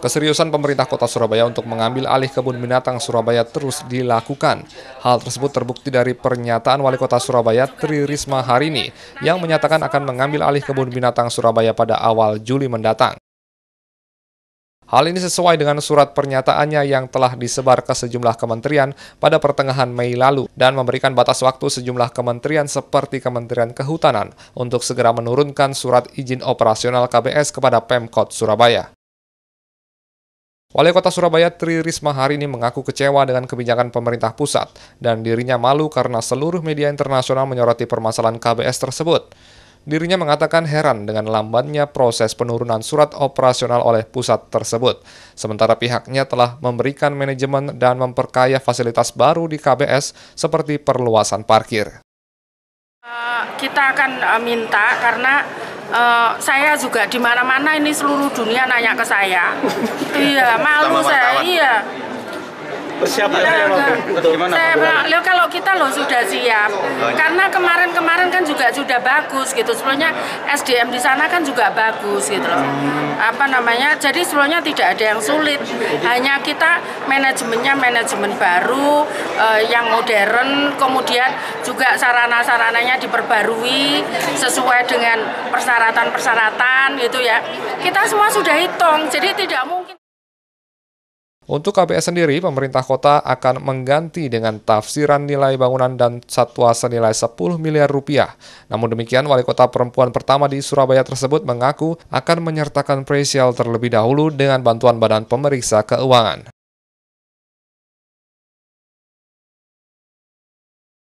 Keseriusan pemerintah kota Surabaya untuk mengambil alih kebun binatang Surabaya terus dilakukan. Hal tersebut terbukti dari pernyataan Wali Kota Surabaya Tri Risma hari ini yang menyatakan akan mengambil alih kebun binatang Surabaya pada awal Juli mendatang. Hal ini sesuai dengan surat pernyataannya yang telah disebar ke sejumlah kementerian pada pertengahan Mei lalu dan memberikan batas waktu sejumlah kementerian seperti Kementerian Kehutanan untuk segera menurunkan surat izin operasional KBS kepada Pemkot Surabaya. Wali Kota Surabaya Tri Risma hari ini mengaku kecewa dengan kebijakan pemerintah pusat dan dirinya malu karena seluruh media internasional menyoroti permasalahan KBS tersebut. Dirinya mengatakan heran dengan lambatnya proses penurunan surat operasional oleh pusat tersebut, sementara pihaknya telah memberikan manajemen dan memperkaya fasilitas baru di KBS seperti perluasan parkir. Eh, kita akan eh, minta karena uh, saya juga di mana-mana ini seluruh dunia nanya ke saya. iya, malu saya. Iya persiapan iya, ya, iya. gimana? Saya bilang, kalau kita loh sudah siap, iya. karena kemarin-kemarin kan juga sudah bagus gitu. Sebelumnya SDM di sana kan juga bagus gitu loh. Hmm. Apa namanya? Jadi sebelumnya tidak ada yang sulit. Hanya kita manajemennya manajemen baru eh, yang modern, kemudian juga sarana-sarananya diperbarui sesuai dengan persyaratan-persyaratan gitu ya. Kita semua sudah hitung, jadi tidak mungkin untuk KPS sendiri, pemerintah kota akan mengganti dengan tafsiran nilai bangunan dan satwa senilai 10 miliar rupiah. Namun demikian, wali kota perempuan pertama di Surabaya tersebut mengaku akan menyertakan presial terlebih dahulu dengan bantuan Badan Pemeriksa Keuangan.